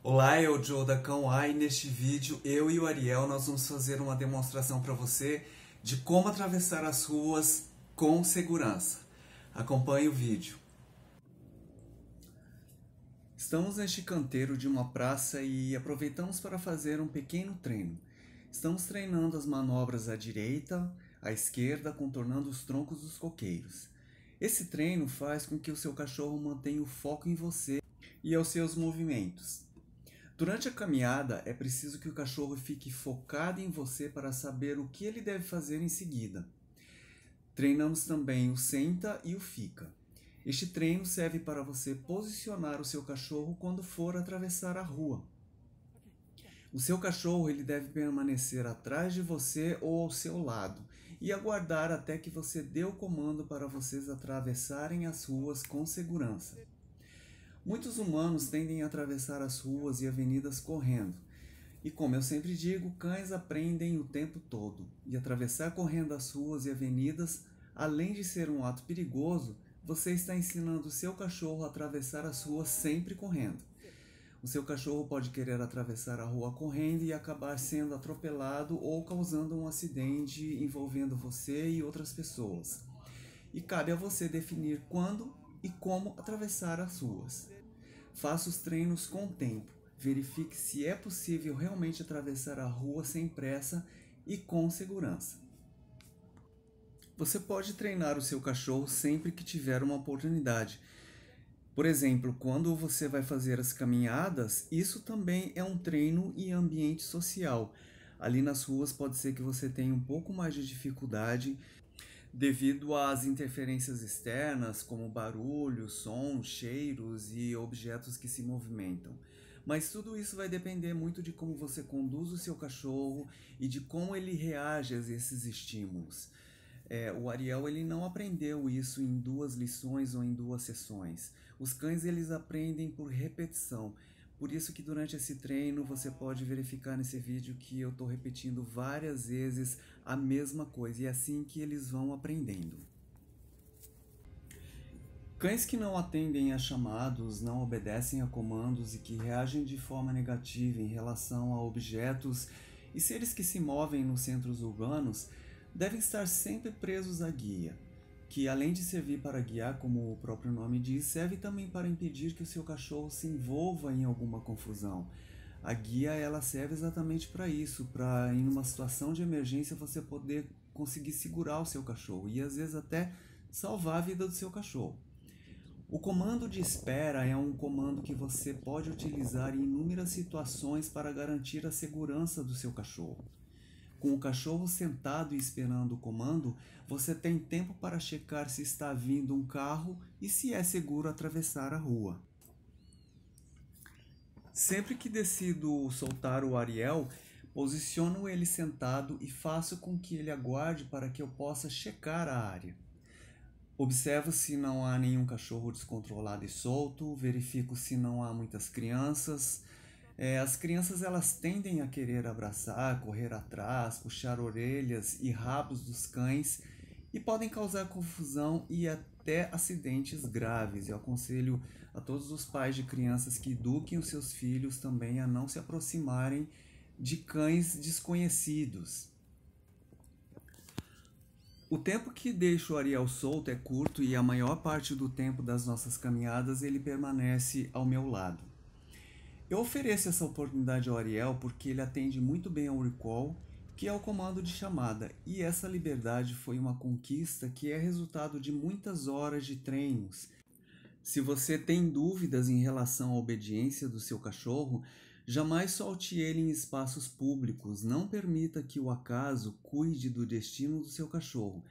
Olá, eu Joe da Cão e neste vídeo eu e o Ariel nós vamos fazer uma demonstração para você de como atravessar as ruas com segurança. Acompanhe o vídeo. Estamos neste canteiro de uma praça e aproveitamos para fazer um pequeno treino. Estamos treinando as manobras à direita, à esquerda, contornando os troncos dos coqueiros. Esse treino faz com que o seu cachorro mantenha o foco em você e aos seus movimentos. Durante a caminhada, é preciso que o cachorro fique focado em você para saber o que ele deve fazer em seguida. Treinamos também o senta e o fica. Este treino serve para você posicionar o seu cachorro quando for atravessar a rua. O seu cachorro ele deve permanecer atrás de você ou ao seu lado e aguardar até que você dê o comando para vocês atravessarem as ruas com segurança. Muitos humanos tendem a atravessar as ruas e avenidas correndo. E como eu sempre digo, cães aprendem o tempo todo. E atravessar correndo as ruas e avenidas, além de ser um ato perigoso, você está ensinando o seu cachorro a atravessar as ruas sempre correndo. O seu cachorro pode querer atravessar a rua correndo e acabar sendo atropelado ou causando um acidente envolvendo você e outras pessoas. E cabe a você definir quando e como atravessar as ruas. Faça os treinos com tempo. Verifique se é possível realmente atravessar a rua sem pressa e com segurança. Você pode treinar o seu cachorro sempre que tiver uma oportunidade. Por exemplo, quando você vai fazer as caminhadas, isso também é um treino em ambiente social. Ali nas ruas pode ser que você tenha um pouco mais de dificuldade devido às interferências externas, como barulho, som, cheiros e objetos que se movimentam. Mas tudo isso vai depender muito de como você conduz o seu cachorro e de como ele reage a esses estímulos. É, o Ariel ele não aprendeu isso em duas lições ou em duas sessões. Os cães eles aprendem por repetição por isso que durante esse treino você pode verificar nesse vídeo que eu estou repetindo várias vezes a mesma coisa e é assim que eles vão aprendendo. Cães que não atendem a chamados, não obedecem a comandos e que reagem de forma negativa em relação a objetos e seres que se movem nos centros urbanos devem estar sempre presos à guia que além de servir para guiar, como o próprio nome diz, serve também para impedir que o seu cachorro se envolva em alguma confusão. A guia ela serve exatamente para isso, para em uma situação de emergência você poder conseguir segurar o seu cachorro e às vezes até salvar a vida do seu cachorro. O comando de espera é um comando que você pode utilizar em inúmeras situações para garantir a segurança do seu cachorro. Com o cachorro sentado e esperando o comando, você tem tempo para checar se está vindo um carro e se é seguro atravessar a rua. Sempre que decido soltar o Ariel, posiciono ele sentado e faço com que ele aguarde para que eu possa checar a área. Observo se não há nenhum cachorro descontrolado e solto, verifico se não há muitas crianças, é, as crianças elas tendem a querer abraçar, correr atrás, puxar orelhas e rabos dos cães e podem causar confusão e até acidentes graves. Eu aconselho a todos os pais de crianças que eduquem os seus filhos também a não se aproximarem de cães desconhecidos. O tempo que deixo o Ariel solto é curto e a maior parte do tempo das nossas caminhadas ele permanece ao meu lado. Eu ofereço essa oportunidade ao Ariel porque ele atende muito bem ao recall, que é o comando de chamada, e essa liberdade foi uma conquista que é resultado de muitas horas de treinos. Se você tem dúvidas em relação à obediência do seu cachorro, jamais solte ele em espaços públicos, não permita que o acaso cuide do destino do seu cachorro.